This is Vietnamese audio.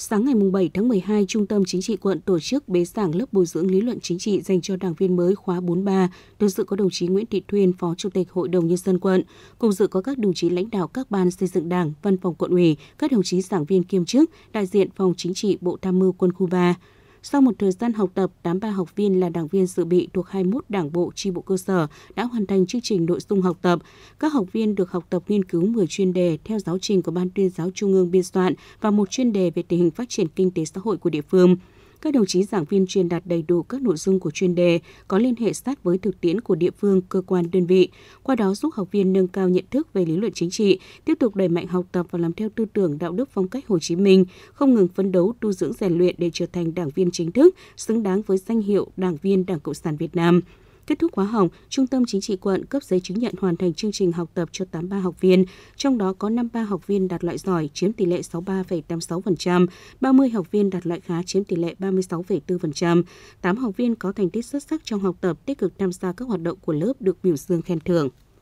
Sáng ngày 7 tháng 12, Trung tâm Chính trị quận tổ chức bế giảng lớp bồi dưỡng lý luận chính trị dành cho đảng viên mới khóa 43, được dự có đồng chí Nguyễn Thị Thuyên, Phó Chủ tịch Hội đồng Nhân dân quận. Cùng dự có các đồng chí lãnh đạo các ban xây dựng đảng, văn phòng quận ủy, các đồng chí giảng viên kiêm chức, đại diện Phòng Chính trị Bộ Tham mưu Quân khu 3. Sau một thời gian học tập, 83 học viên là đảng viên dự bị thuộc 21 đảng bộ tri bộ cơ sở đã hoàn thành chương trình nội dung học tập. Các học viên được học tập nghiên cứu 10 chuyên đề theo giáo trình của Ban tuyên giáo Trung ương biên soạn và một chuyên đề về tình hình phát triển kinh tế xã hội của địa phương các đồng chí giảng viên truyền đạt đầy đủ các nội dung của chuyên đề có liên hệ sát với thực tiễn của địa phương, cơ quan, đơn vị, qua đó giúp học viên nâng cao nhận thức về lý luận chính trị, tiếp tục đẩy mạnh học tập và làm theo tư tưởng đạo đức phong cách Hồ Chí Minh, không ngừng phấn đấu tu dưỡng rèn luyện để trở thành đảng viên chính thức, xứng đáng với danh hiệu đảng viên Đảng Cộng sản Việt Nam. Kết thúc khóa học, Trung tâm Chính trị quận cấp giấy chứng nhận hoàn thành chương trình học tập cho 83 học viên, trong đó có 53 học viên đạt loại giỏi chiếm tỷ lệ 63,86%, 30 học viên đạt loại khá chiếm tỷ lệ 36,4%, 8 học viên có thành tích xuất sắc trong học tập tích cực tham gia các hoạt động của lớp được biểu dương khen thưởng.